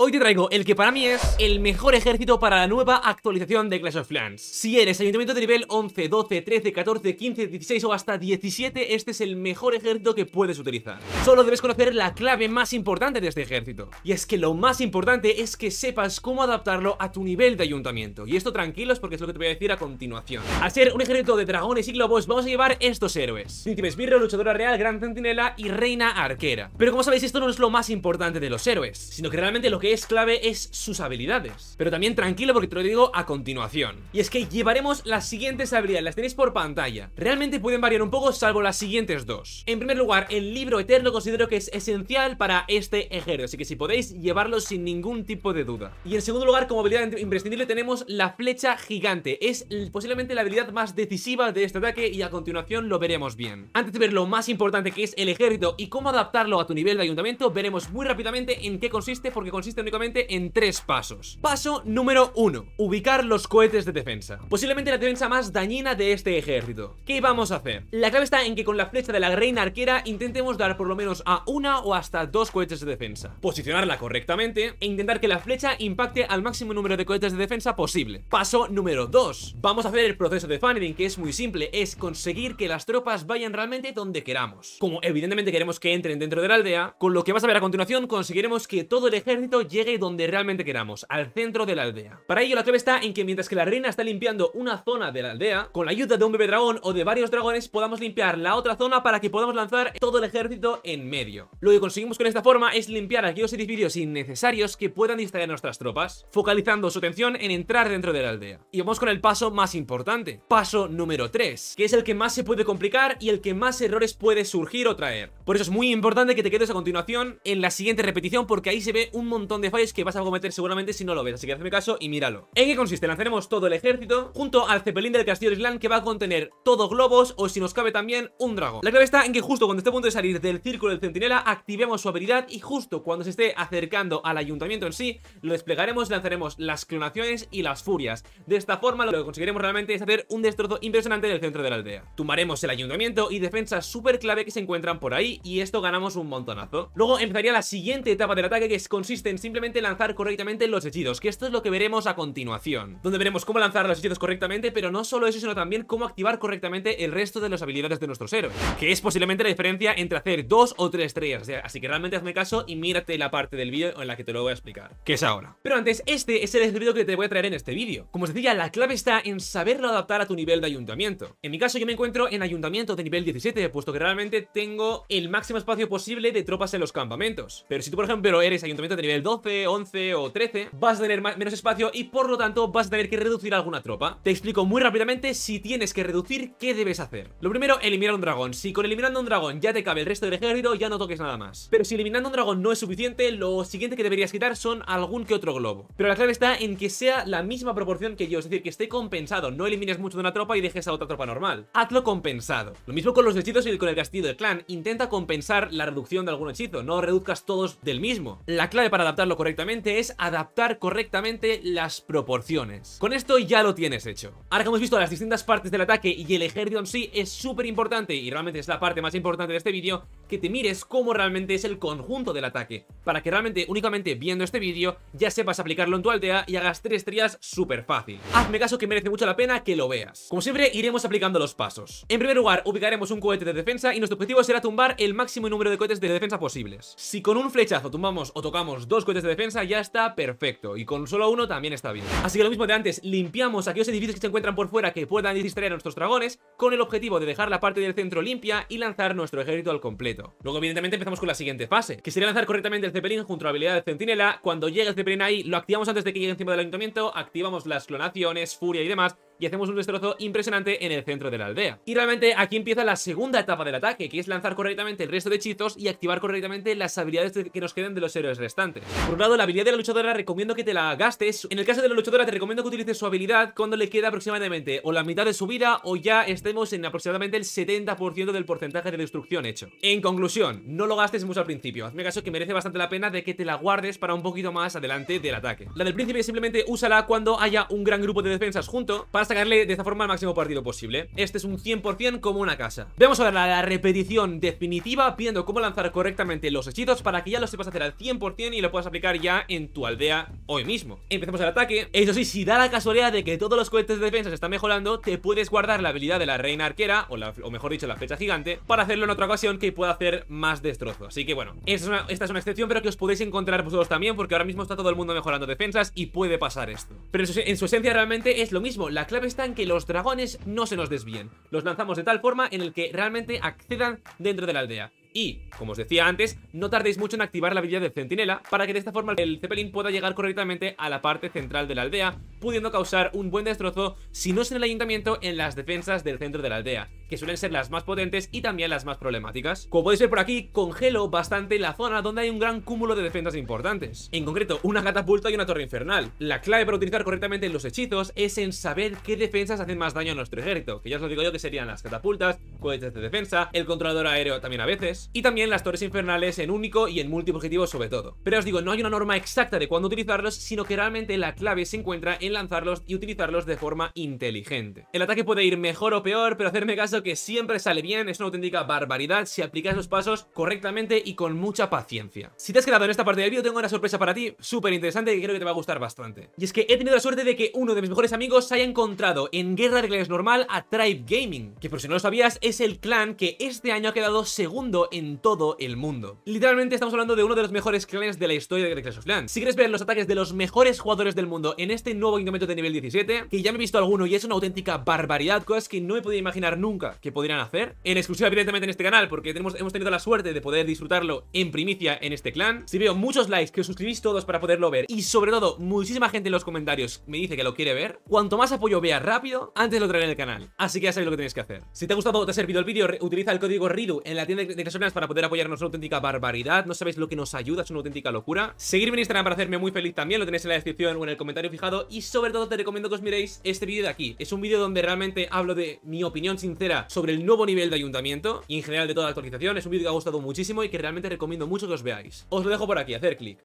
Hoy te traigo el que para mí es el mejor ejército para la nueva actualización de Clash of Clans. Si eres ayuntamiento de nivel 11, 12, 13, 14, 15, 16 o hasta 17, este es el mejor ejército que puedes utilizar. Solo debes conocer la clave más importante de este ejército. Y es que lo más importante es que sepas cómo adaptarlo a tu nivel de ayuntamiento. Y esto tranquilos porque es lo que te voy a decir a continuación. A ser un ejército de dragones y globos, vamos a llevar estos héroes. Intimes Esbirro, Luchadora Real, Gran Centinela y Reina Arquera. Pero como sabéis, esto no es lo más importante de los héroes, sino que realmente lo que es clave es sus habilidades. Pero también tranquilo porque te lo digo a continuación. Y es que llevaremos las siguientes habilidades, las tenéis por pantalla. Realmente pueden variar un poco salvo las siguientes dos. En primer lugar, el libro eterno considero que es esencial para este ejército, así que si podéis llevarlo sin ningún tipo de duda. Y en segundo lugar, como habilidad imprescindible tenemos la flecha gigante. Es posiblemente la habilidad más decisiva de este ataque y a continuación lo veremos bien. Antes de ver lo más importante que es el ejército y cómo adaptarlo a tu nivel de ayuntamiento, veremos muy rápidamente en qué consiste porque consiste Únicamente en tres pasos Paso número uno Ubicar los cohetes de defensa Posiblemente la defensa más dañina de este ejército ¿Qué vamos a hacer? La clave está en que con la flecha de la reina arquera Intentemos dar por lo menos a una o hasta dos cohetes de defensa Posicionarla correctamente E intentar que la flecha impacte al máximo número de cohetes de defensa posible Paso número 2 Vamos a hacer el proceso de fanning que es muy simple Es conseguir que las tropas vayan realmente donde queramos Como evidentemente queremos que entren dentro de la aldea Con lo que vas a ver a continuación conseguiremos que todo el ejército llegue donde realmente queramos, al centro de la aldea. Para ello la clave está en que mientras que la reina está limpiando una zona de la aldea, con la ayuda de un bebé dragón o de varios dragones podamos limpiar la otra zona para que podamos lanzar todo el ejército en medio. Lo que conseguimos con esta forma es limpiar aquellos edificios innecesarios que puedan distraer nuestras tropas, focalizando su atención en entrar dentro de la aldea. Y vamos con el paso más importante, paso número 3, que es el que más se puede complicar y el que más errores puede surgir o traer. Por eso es muy importante que te quedes a continuación en la siguiente repetición porque ahí se ve un montón de que vas a cometer seguramente si no lo ves, así que hazme caso y míralo. ¿En qué consiste? Lanzaremos todo el ejército junto al cepelín del castillo de Island que va a contener todos globos o si nos cabe también un dragón. La clave está en que justo cuando esté a punto de salir del círculo del centinela activemos su habilidad y justo cuando se esté acercando al ayuntamiento en sí lo desplegaremos, lanzaremos las clonaciones y las furias. De esta forma lo que conseguiremos realmente es hacer un destrozo impresionante en el centro de la aldea. Tumaremos el ayuntamiento y defensas súper clave que se encuentran por ahí y esto ganamos un montonazo. Luego empezaría la siguiente etapa del ataque que consiste en simplemente lanzar correctamente los hechizos, que esto es lo que veremos a continuación, donde veremos cómo lanzar los hechizos correctamente, pero no solo eso, sino también cómo activar correctamente el resto de las habilidades de nuestros héroes, que es posiblemente la diferencia entre hacer dos o tres estrellas, así que realmente hazme caso y mírate la parte del vídeo en la que te lo voy a explicar, que es ahora. Pero antes, este es el escrito que te voy a traer en este vídeo. Como os decía, la clave está en saberlo adaptar a tu nivel de ayuntamiento. En mi caso, yo me encuentro en ayuntamiento de nivel 17, puesto que realmente tengo el máximo espacio posible de tropas en los campamentos. Pero si tú, por ejemplo, eres ayuntamiento de nivel 12, 11 o 13 vas a tener menos espacio y por lo tanto vas a tener que reducir alguna tropa. Te explico muy rápidamente si tienes que reducir, qué debes hacer. Lo primero, eliminar un dragón. Si con eliminando un dragón ya te cabe el resto del ejército, ya no toques nada más. Pero si eliminando un dragón no es suficiente, lo siguiente que deberías quitar son algún que otro globo. Pero la clave está en que sea la misma proporción que yo, es decir, que esté compensado. No elimines mucho de una tropa y dejes a otra tropa normal. Hazlo compensado. Lo mismo con los hechizos y con el castillo del clan. Intenta compensar la reducción de algún hechizo, no reduzcas todos del mismo. La clave para adaptar correctamente es adaptar correctamente las proporciones. Con esto ya lo tienes hecho. Ahora que hemos visto las distintas partes del ataque y el ejército en sí es súper importante y realmente es la parte más importante de este vídeo, que te mires cómo realmente es el conjunto del ataque, para que realmente únicamente viendo este vídeo ya sepas aplicarlo en tu aldea y hagas tres trías súper fácil. Hazme caso que merece mucho la pena que lo veas. Como siempre, iremos aplicando los pasos. En primer lugar, ubicaremos un cohete de defensa y nuestro objetivo será tumbar el máximo número de cohetes de defensa posibles. Si con un flechazo tumbamos o tocamos dos cohetes de defensa, ya está perfecto, y con solo uno también está bien. Así que lo mismo de antes, limpiamos aquellos edificios que se encuentran por fuera que puedan distraer a nuestros dragones, con el objetivo de dejar la parte del centro limpia y lanzar nuestro ejército al completo. Luego, evidentemente, empezamos con la siguiente fase, que sería lanzar correctamente el Zeppelin junto a la habilidad de Centinela. Cuando llegue el Zeppelin ahí, lo activamos antes de que llegue encima del ayuntamiento, activamos las clonaciones, furia y demás, y hacemos un destrozo impresionante en el centro de la aldea. Y realmente aquí empieza la segunda etapa del ataque, que es lanzar correctamente el resto de hechizos y activar correctamente las habilidades que nos quedan de los héroes restantes. Por un lado, la habilidad de la luchadora recomiendo que te la gastes. En el caso de la luchadora te recomiendo que utilices su habilidad cuando le queda aproximadamente o la mitad de su vida o ya estemos en aproximadamente el 70% del porcentaje de destrucción hecho. En conclusión, no lo gastes mucho al principio. Hazme caso que merece bastante la pena de que te la guardes para un poquito más adelante del ataque. La del príncipe simplemente úsala cuando haya un gran grupo de defensas junto, sacarle de esta forma el máximo partido posible Este es un 100% como una casa Vamos ahora ver la repetición definitiva Viendo cómo lanzar correctamente los hechizos Para que ya los sepas hacer al 100% y lo puedas aplicar ya en tu aldea hoy mismo empecemos el ataque Eso sí, si da la casualidad de que todos los cohetes de defensa se están mejorando Te puedes guardar la habilidad de la reina arquera O, la, o mejor dicho, la flecha gigante Para hacerlo en otra ocasión que pueda hacer más destrozo Así que bueno, esta es una, excepción Pero que os podéis encontrar vosotros también Porque ahora mismo está todo el mundo mejorando defensas Y puede pasar esto Pero en su, en su esencia realmente es lo mismo La está en que los dragones no se nos desvíen. Los lanzamos de tal forma en el que realmente accedan dentro de la aldea. Y, como os decía antes, no tardéis mucho en activar la villa de centinela para que de esta forma el Zeppelin pueda llegar correctamente a la parte central de la aldea, pudiendo causar un buen destrozo, si no es en el ayuntamiento, en las defensas del centro de la aldea que suelen ser las más potentes y también las más problemáticas. Como podéis ver por aquí, congelo bastante la zona donde hay un gran cúmulo de defensas importantes. En concreto, una catapulta y una torre infernal. La clave para utilizar correctamente los hechizos es en saber qué defensas hacen más daño a nuestro ejército, que ya os lo digo yo que serían las catapultas, cohetes de defensa, el controlador aéreo también a veces, y también las torres infernales en único y en objetivo sobre todo. Pero os digo, no hay una norma exacta de cuándo utilizarlos, sino que realmente la clave se encuentra en lanzarlos y utilizarlos de forma inteligente. El ataque puede ir mejor o peor, pero hacerme caso que siempre sale bien, es una auténtica barbaridad si aplicas los pasos correctamente y con mucha paciencia. Si te has quedado en esta parte del vídeo, tengo una sorpresa para ti, súper interesante que creo que te va a gustar bastante. Y es que he tenido la suerte de que uno de mis mejores amigos se haya encontrado en Guerra de Clanes normal a Tribe Gaming, que por si no lo sabías, es el clan que este año ha quedado segundo en todo el mundo. Literalmente estamos hablando de uno de los mejores clanes de la historia de Clash of Clans. Si quieres ver los ataques de los mejores jugadores del mundo en este nuevo incremento de nivel 17, que ya me he visto alguno y es una auténtica barbaridad, cosas que no me podido imaginar nunca que podrían hacer. En exclusiva, evidentemente, en este canal, porque hemos tenido la suerte de poder disfrutarlo en primicia en este clan. Si veo muchos likes, que os suscribís todos para poderlo ver y sobre todo, muchísima gente en los comentarios me dice que lo quiere ver, cuanto más apoyo vea rápido, antes lo traeré en el canal. Así que ya sabéis lo que tenéis que hacer. Si te ha gustado o te ha servido el vídeo, utiliza el código RIDU en la tienda de accesorios para poder apoyarnos, una auténtica barbaridad. No sabéis lo que nos ayuda, es una auténtica locura. Seguirme en Instagram para hacerme muy feliz también, lo tenéis en la descripción o en el comentario fijado. Y sobre todo te recomiendo que os miréis este vídeo de aquí. Es un vídeo donde realmente hablo de mi opinión sincera sobre el nuevo nivel de ayuntamiento y en general de toda la actualización. Es un vídeo que ha gustado muchísimo y que realmente recomiendo mucho que os veáis. Os lo dejo por aquí, hacer clic.